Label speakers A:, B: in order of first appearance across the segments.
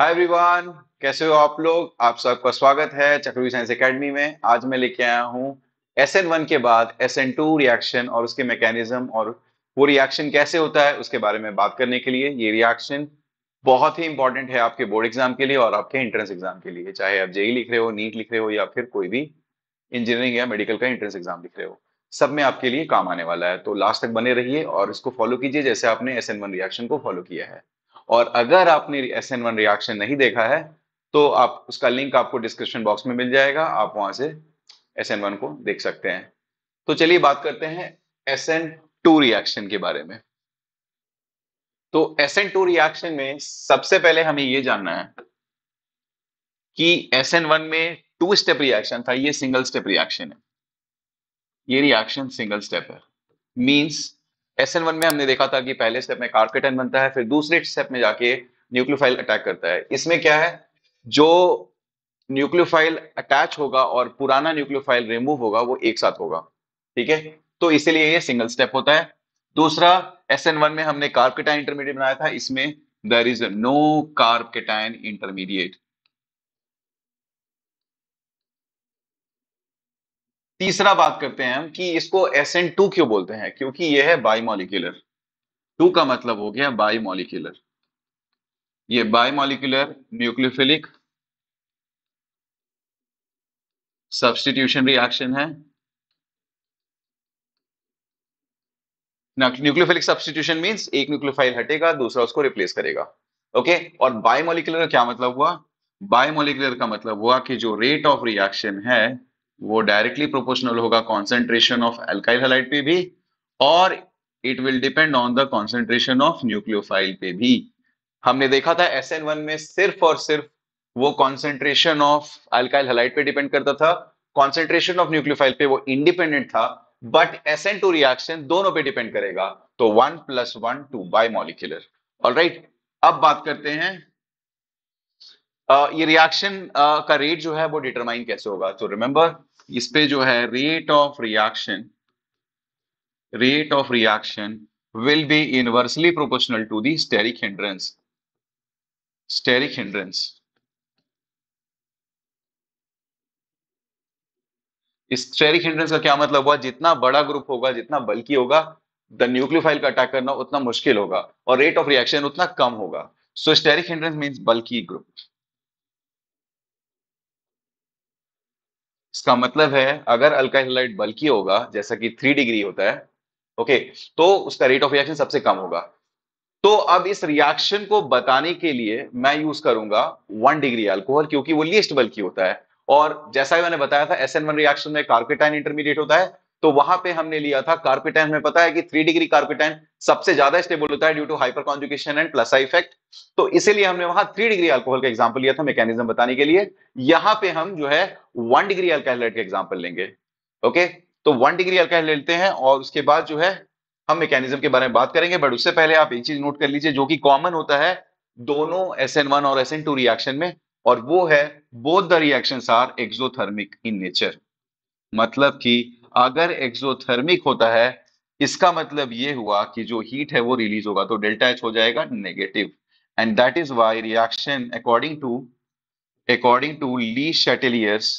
A: Hi everyone कैसे हो आप लोग आप सबका स्वागत है चक्रवी साइंस एकेडमी में आज मैं लेके आया हूँ एस एन वन के बाद एस एन टू रिएक्शन और उसके मैकेनिज्म और वो रिएक्शन कैसे होता है उसके बारे में बात करने के लिए ये रिएक्शन बहुत ही इंपॉर्टेंट है आपके बोर्ड एग्जाम के लिए और आपके एंट्रेंस एग्जाम के लिए चाहे आप जेई e लिख रहे हो नीट लिख रहे हो या फिर कोई भी इंजीनियरिंग या मेडिकल का एंट्रेंस एग्जाम लिख रहे हो सब में आपके लिए काम आने वाला है तो लास्ट तक बने रहिए और इसको फॉलो कीजिए जैसे आपने एस एन वन रिएक्शन को फॉलो किया है और अगर आपने एस एन वन रिएक्शन नहीं देखा है तो आप उसका लिंक आपको डिस्क्रिप्शन बॉक्स में मिल जाएगा आप वहां से एस एन वन को देख सकते हैं तो चलिए बात करते हैं एस एन टू रिएक्शन के बारे में तो एस एन टू रिएक्शन में सबसे पहले हमें यह जानना है कि एस एन वन में टू स्टेप रिएक्शन था ये सिंगल स्टेप रिएक्शन है ये रिएक्शन सिंगल स्टेप है मीन्स एस एन वन में हमने देखा था कि पहले स्टेप में कार्केटन बनता है फिर दूसरे स्टेप में जाके न्यूक्लियोफाइल अटैक करता है इसमें क्या है जो न्यूक्लियोफाइल अटैच होगा और पुराना न्यूक्लियोफाइल रिमूव होगा वो एक साथ होगा ठीक है तो इसीलिए ये सिंगल स्टेप होता है दूसरा एस एन वन में हमने कार्बकेटाइन इंटरमीडिएट बनाया था इसमें there is no carbocation intermediate तीसरा बात करते हैं हम कि इसको एस एन टू क्यों बोलते हैं क्योंकि यह है बाईमोलिकुलर टू का मतलब हो गया बाईमोलिकुलर ये बाईमोलिकुलर न्यूक्लियोफिलिक सब्सटीट्यूशन रिएक्शन है न्यूक्लियोफिलिक सब्सटीट्यूशन मींस एक न्यूक्लियोफाइल हटेगा दूसरा उसको रिप्लेस करेगा ओके और का क्या मतलब हुआ बायोमोलिकुलर का मतलब हुआ कि जो रेट ऑफ रिएक्शन है वो डायरेक्टली प्रोपोर्शनल होगा कॉन्सेंट्रेशन ऑफ एल्काइल हेलाइट पे भी और it will depend on the concentration of nucleophile पे भी हमने देखा था एस में सिर्फ और सिर्फ वो कॉन्सेंट्रेशन ऑफ एल्काइल हेलाइट पे डिपेंड करता था कॉन्सेंट्रेशन ऑफ न्यूक्लियोफाइल पे वो इंडिपेंडेंट था but S N two reaction दोनों पे डिपेंड करेगा तो one plus one two bimolecular और राइट अब बात करते हैं ये रिएक्शन का रेट जो है वो डिटरमाइन कैसे होगा तो रिमेंबर इस पे जो है rate of reaction rate of reaction will be inversely proportional to the steric hindrance steric hindrance steric hindrance का क्या मतलब हुआ जितना बड़ा ग्रुप होगा जितना बल्कि होगा द न्यूक्लियोफाइल का अटैक करना उतना मुश्किल होगा और रेट ऑफ रिएक्शन उतना कम होगा so steric hindrance means bulky group इसका मतलब है अगर अल्काइलाइट बल्कि होगा जैसा कि थ्री डिग्री होता है ओके तो उसका रेट ऑफ रिएक्शन सबसे कम होगा तो अब इस रिएक्शन को बताने के लिए मैं यूज करूंगा वन डिग्री अल्कोहल क्योंकि वो लीस्ट बल्कि होता है और जैसा मैंने बताया था एस एन वन रिएक्शन में कार्पेटाइन इंटरमीडिएट होता है तो वहां पे हमने लिया था कार्पेटाइन हमें पता है कि थ्री डिग्री कार्पेटाइन सबसे ज्यादा स्टेबल होता है due to hyperconjugation and plus effect तो इसीलिए हमने वहां थ्री डिग्री अल्कोहल का एग्जाम्पल लिया था मैकेनिज्म बताने के लिए यहां पे हम जो है वन डिग्री अल्कोहलेट का एग्जाम्पल लेंगे ओके तो वन डिग्री अल्कोहल लेते हैं और उसके बाद जो है हम मैकेनिज्म के बारे में बात करेंगे बट उससे पहले आप एक चीज नोट कर लीजिए जो कि कॉमन होता है दोनों एस एन वन और एस एन टू रिएक्शन में और वो है both the reaction are exothermic in nature मतलब कि अगर एक्सोथर्मिक होता है इसका मतलब ये हुआ कि जो हीट है वो रिलीज होगा तो डेल्टा एच हो जाएगा negative and that is why reaction according to according to Le Chatelier's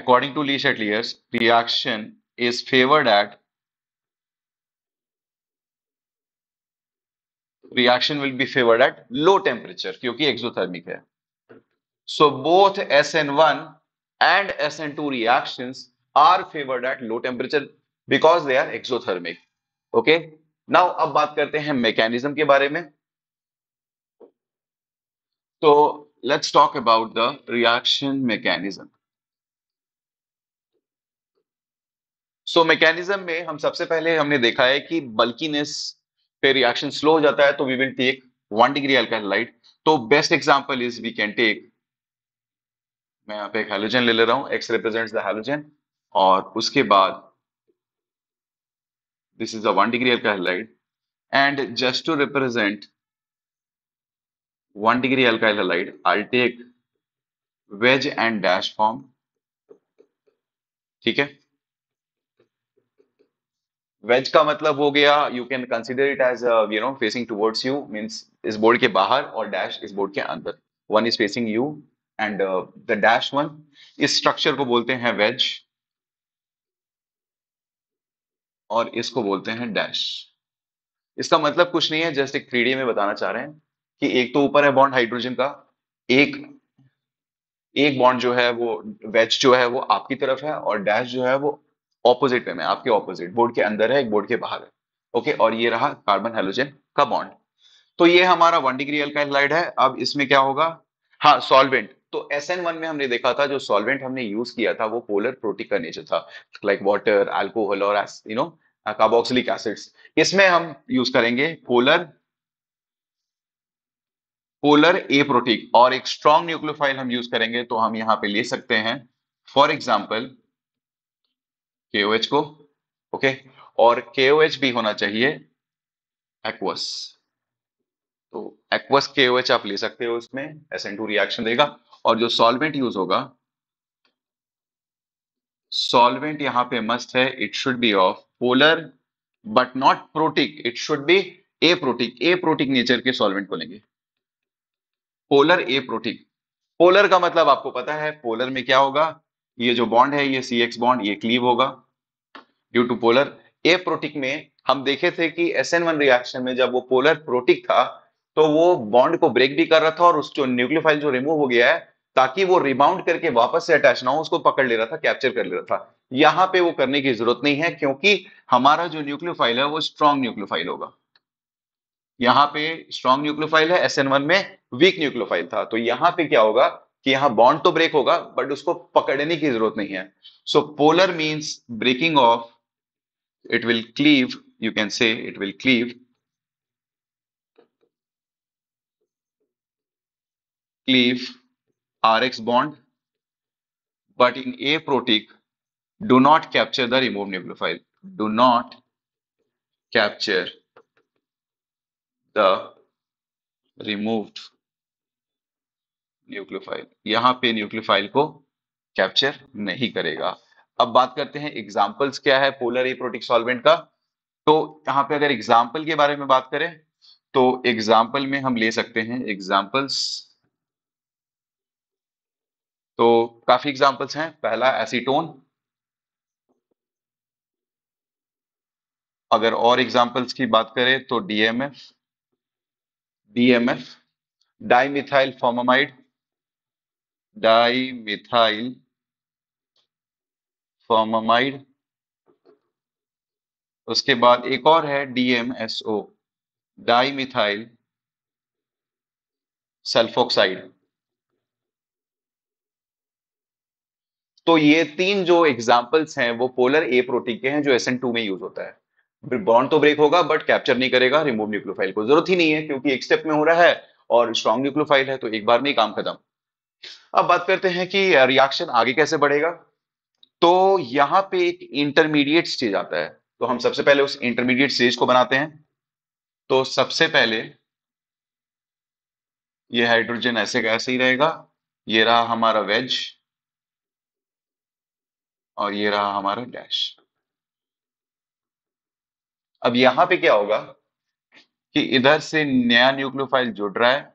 A: according to Lee Chatelier's reaction is favored at reaction will be favoured at low temperature क्योंकि exothermic है so both S N one and S N two reaction are favoured at low temperature because they are exothermic okay now अब बात करते हैं mechanism के बारे में तो let's talk about the reaction mechanism so mechanism में हम सबसे पहले हमने देखा है कि बल्किनेस पे रिएक्शन स्लो हो जाता है तो we will take one degree light तो best example is we can take मैं यहाँ पे एक हेलोजन ले ले रहा हूं एक्स रिप्रेजेंट द और उसके बाद this is a one degree light and just to represent one degree alcohol light I take wedge and dash form ठीक है वेज का मतलब हो गया you can consider it as you know facing towards you means इस board के बाहर और डैश इस बोर्ड के अंदर one is facing you and the dash one इस स्ट्रक्चर को बोलते हैं वेज और इसको बोलते हैं डैश इसका मतलब कुछ नहीं है जस्ट एक थ्री में बताना चाह रहे हैं कि एक तो ऊपर है बॉन्ड हाइड्रोजन का एक एक बॉन्ड जो है वो वेज जो है वो आपकी तरफ है और डैश जो है वो ऑपोजिट में आपके ऑपोजिट बोर्ड के अंदर है एक बोर्ड के बाहर है ओके और ये रहा कार्बन हाइड्रोजन का बॉन्ड तो ये हमारा वन डिग्री अल्काइलाइड है अब इसमें क्या होगा हाँ सॉल्वेंट तो SN1 में हमने देखा था जो सॉल्वेंट हमने यूज किया था वो पोलर प्रोटीन का नेचर था लाइक वाटर एल्कोहल और यू नो कार्बोक्सिलिक एसिड्स इसमें हम यूज करेंगे पोलर पोलर ए प्रोटीक और एक स्ट्रॉन्ग न्यूक्लियोफाइल हम यूज करेंगे तो हम यहाँ पे ले सकते हैं फॉर एग्जाम्पल के ओ एच को ओके और के ओ एच भी होना चाहिए एक्वस तो एक्वस के ओ एच आप ले सकते हो उसमें एस एन टू रिएक्शन देगा और जो सॉल्वेंट यूज होगा सॉल्वेंट यहां पे मस्ट है it should be of polar but not protic it should be aprotic aprotic nature के सॉल्वेंट को लेंगे पोलर ए प्रोटिक पोलर का मतलब आपको पता है पोलर में क्या होगा ये जो बॉन्ड है ये सी एक्स बॉन्ड ये क्लीव होगा due to polar aprotic में हम देखे थे कि एस एन वन रिएक्शन में जब वो पोलर प्रोटिक था तो वो बॉन्ड को ब्रेक भी कर रहा था और उस जो न्यूक्लियोफाइल जो रिमूव हो गया है ताकि वो रिबाउंड करके वापस से अटैच ना हो उसको पकड़ ले रहा था कैप्चर कर ले रहा था यहां पे वो करने की जरूरत नहीं है क्योंकि हमारा जो न्यूक्लियोफाइल है वो स्ट्रॉन्ग न्यूक्लियोफाइल होगा यहां पे स्ट्रॉन्ग न्यूक्लियोफाइल है एस एन वन में वीक न्यूक्लियोफाइल था तो यहां पे क्या होगा कि यहां बॉन्ड तो ब्रेक होगा बट उसको पकड़ने की जरूरत नहीं है so polar means breaking of it will cleave you can say it will cleave cleave R X bond but in aprotic do not capture the remove nucleophile do not capture the remove nucleophile यहां पे nucleophile को capture नहीं करेगा अब बात करते हैं examples क्या है पोलर एप्रोटिक सॉल्वेंट का तो यहां पे अगर एग्जांपल के बारे में बात करें तो एग्जांपल में हम ले सकते हैं एग्जांपल्स तो काफी एग्जांपल्स हैं पहला एसीटोन अगर और एग्जांपल्स की बात करें तो DMF DMF dimethyl formamide dimethyl formamide उसके बाद एक और है डीएमएसओ डाईमिथाइल सल्फोक्साइड तो ये तीन जो एग्जाम्पल्स हैं वो पोलर ए प्रोटीन के हैं जो एस टू में यूज होता है बॉन्ड तो ब्रेक होगा बट कैप्चर नहीं करेगा रिमूव न्यूक्लोफाइल को जरूरत ही नहीं है क्योंकि एक स्टेप में हो रहा है और स्ट्रॉन्ग न्यूक्लोफाइल है तो एक बार नहीं काम खत्म अब बात करते हैं कि रिएक्शन आगे कैसे बढ़ेगा तो यहां पे एक इंटरमीडिएट स्टेज आता है तो हम सबसे पहले उस इंटरमीडिएट स्टेज को बनाते हैं तो सबसे पहले ये हाइड्रोजन ऐसे का ऐसे ही रहेगा ये रहा हमारा वेज और ये रहा हमारा डैश अब यहां पे क्या होगा कि इधर से नया न्यूक्लियोफाइल जुड़ रहा है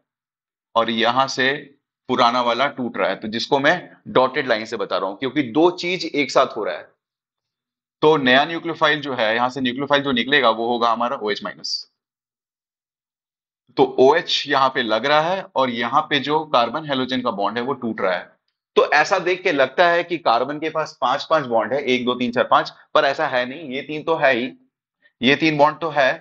A: और यहां से पुराना वाला टूट रहा है तो जिसको मैं डॉटेड लाइन से बता रहा हूं क्योंकि दो चीज एक साथ हो रहा है तो नया न्यूक्लियोफाइल जो है यहां से न्यूक्लियोफाइल जो निकलेगा वो होगा हमारा ओ एच माइनस तो ओ एच यहां पे लग रहा है और यहां पे जो कार्बन हेलोजन का बॉन्ड है वो टूट रहा है तो ऐसा देख के लगता है कि कार्बन के पास पांच पांच बॉन्ड है एक दो तीन चार पांच पर ऐसा है नहीं ये तीन तो है ही ये तीन बॉन्ड तो है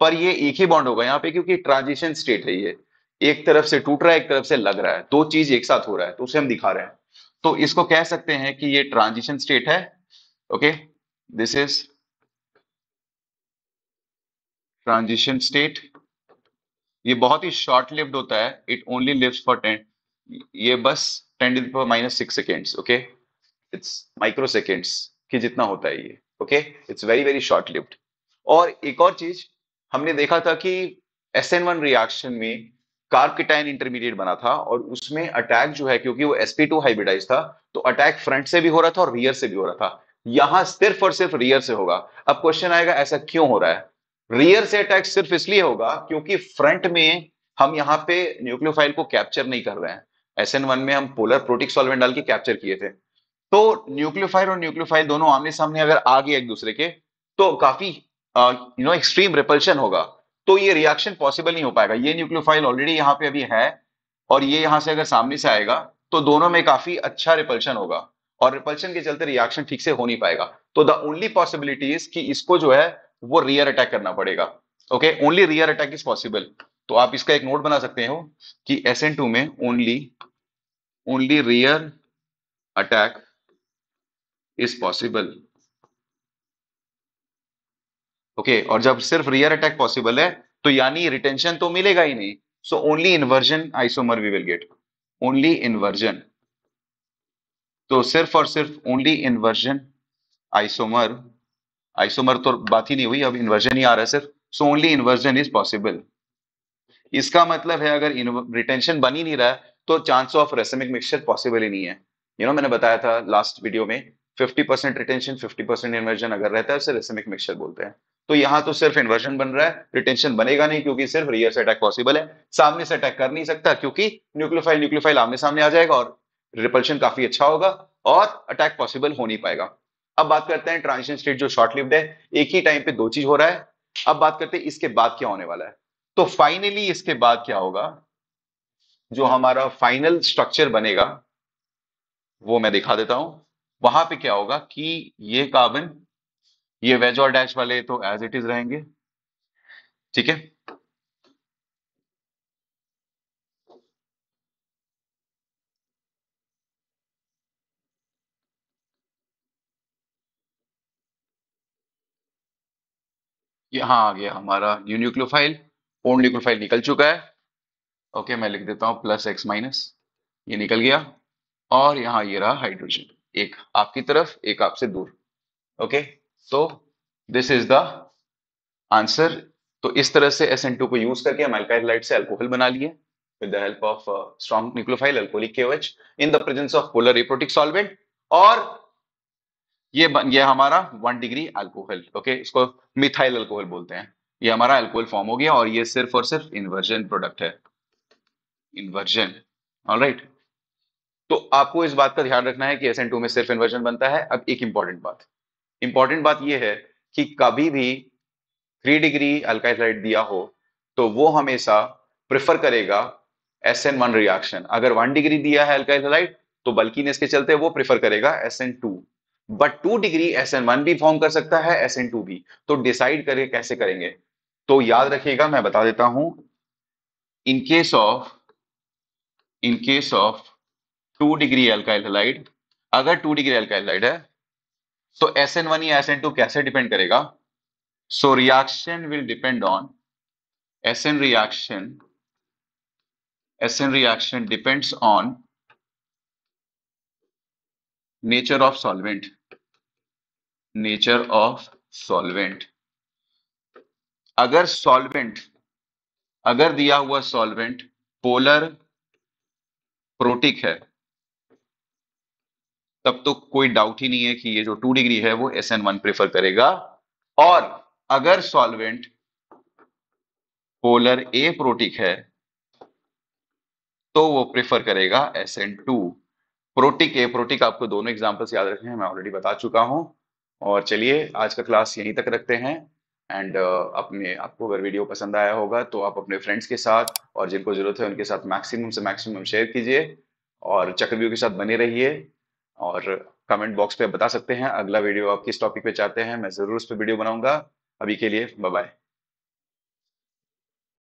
A: पर ये एक ही बॉन्ड होगा यहाँ पे क्योंकि ट्रांजिशन स्टेट है ये एक तरफ से टूट रहा है एक तरफ से लग रहा है दो चीज एक साथ हो रहा है तो उसे हम दिखा रहे हैं तो इसको कह सकते हैं कि ये ट्रांजिशन स्टेट है okay this is transition state ये बहुत ही शॉर्ट लिव्ड होता है it only lives for ten ये बस ten for minus six seconds okay it's micro seconds की जितना होता है ये okay it's very very short lived और एक और चीज हमने देखा था कि एस एन वन रिएक्शन में कार्बकिटाइन इंटरमीडिएट बना था और उसमें अटैक जो है क्योंकि वो एसपी टू हाइब्रिडाइज था तो अटैक फ्रंट से भी हो रहा था और रियर से भी हो रहा था यहां सिर्फ और सिर्फ रियर से होगा अब क्वेश्चन आएगा ऐसा क्यों हो रहा है रियर से अटैक सिर्फ इसलिए होगा क्योंकि फ्रंट में हम यहाँ पे न्यूक्लियोफाइल को कैप्चर नहीं कर रहे हैं एस एन वन में हम पोलर प्रोटिक सॉल्वेंट डाल के कैप्चर किए थे तो न्यूक्लियोफाइल और न्यूक्लियोफाइल दोनों आमने सामने अगर आ गए एक दूसरे के तो काफी यू नो एक्सट्रीम रिपल्शन होगा तो ये रिएक्शन पॉसिबल नहीं हो पाएगा ये न्यूक्लियोफाइल ऑलरेडी यहां पे अभी है और ये यहां से अगर सामने से आएगा तो दोनों में काफी अच्छा रिपल्शन होगा और रिपल्शन के चलते रिएक्शन ठीक से हो नहीं पाएगा तो द ओनली पॉसिबिलिटी इज कि इसको जो है वो रियर अटैक करना पड़ेगा okay only rear attack is possible तो आप इसका एक नोट बना सकते हो कि एस एन टू में only only rear attack is possible okay okay, और जब सिर्फ रियर अटैक पॉसिबल है तो यानी रिटेंशन तो मिलेगा ही नहीं so only inversion isomer we will get only inversion तो सिर्फ और सिर्फ ओनली इन्वर्जन आइसोमर आइसोमर तो बात ही नहीं हुई अब इन्वर्जन ही आ रहा है सिर्फ so only inversion is possible इसका मतलब है अगर रिटेंशन बन ही नहीं रहा है तो chance of racemic mixture possible ही नहीं है यू you नो know, मैंने बताया था लास्ट वीडियो में fifty percent retention fifty percent inversion अगर रहता है उसे रेसिमिक मिक्सचर बोलते हैं तो यहाँ तो सिर्फ इन्वर्जन बन रहा है रिटेंशन बनेगा नहीं क्योंकि सिर्फ रियर से अटैक पॉसिबल है सामने से अटैक कर नहीं सकता क्योंकि न्यूक्लियोफाइल न्यूक्लियोफाइल आमने सामने आ जाएगा और रिपल्शन काफी अच्छा होगा और अटैक पॉसिबल हो नहीं पाएगा अब बात करते हैं ट्रांजिशन स्टेट जो शॉर्ट लिव्ड है एक ही टाइम पे दो चीज हो रहा है अब बात करते हैं इसके बाद क्या होने वाला है तो फाइनली इसके बाद क्या होगा जो हमारा फाइनल स्ट्रक्चर बनेगा वो मैं दिखा देता हूं वहां पे क्या होगा कि ये कार्बन ये वेज और डैश वाले तो एज इट इज रहेंगे ठीक है यहां हाँ आ गया हमारा न्यूक्लोफाइल ओन न्यूक्लोफाइल निकल चुका है ओके मैं लिख देता हूं प्लस एक्स माइनस ये निकल गया और यहां ये रहा हाइड्रोजन एक आपकी तरफ एक आपसे दूर ओके तो दिस इज द आंसर तो इस तरह से एस को यूज करके हम अल्काइलाइट से एल्कोहल बना लिए with the help of strong nucleophile alcoholic के KOH in the presence of polar aprotic solvent और ये बन गया हमारा वन डिग्री अल्कोहल ओके इसको मिथाइल अल्कोहल बोलते हैं ये हमारा अल्कोहल फॉर्म हो गया और ये सिर्फ और सिर्फ इन्वर्जन प्रोडक्ट है इन्वर्जन ऑल राइट right. तो आपको इस बात का ध्यान रखना है कि एस में सिर्फ इन्वर्जन बनता है अब एक इंपॉर्टेंट बात इंपॉर्टेंट बात यह है कि कभी भी थ्री डिग्री अल्काइलाइट दिया हो तो वो हमेशा प्रिफर करेगा एस एन वन रिएक्शन अगर वन डिग्री दिया है अल्काइलाइट तो बल्कि ने इसके चलते वो प्रिफर करेगा S N two but two degree S N one भी फॉर्म कर सकता है एस एन टू भी तो डिसाइड करें कैसे करेंगे तो याद रखिएगा मैं बता देता हूं in case of in case of two degree alkyl halide अगर टू डिग्री अल्काइल हेलाइड है तो एस एन वन या एस एन टू कैसे डिपेंड करेगा so reaction will depend on S N reaction S N reaction depends on nature of solvent nature of solvent अगर solvent अगर दिया हुआ solvent polar protic है तब तो कोई डाउट ही नहीं है कि ये जो टू डिग्री है वो एस एन वन प्रेफर करेगा और अगर सॉल्वेंट पोलर ए प्रोटिक है तो वो प्रेफर करेगा S N two protic aprotic आपको दोनों एग्जांपल्स याद रखने हैं मैं ऑलरेडी बता चुका हूं और चलिए आज का क्लास यहीं तक रखते हैं एंड uh, अपने आपको अगर वीडियो पसंद आया होगा तो आप अपने फ्रेंड्स के साथ और जिनको जरूरत है उनके साथ मैक्सिमम से मैक्सिमम शेयर कीजिए और चक्रव्यूह के साथ बने रहिए और कमेंट बॉक्स पे बता सकते हैं अगला वीडियो आप किस टॉपिक पे चाहते हैं मैं ज़रूर उस पर वीडियो बनाऊंगा अभी के लिए बाय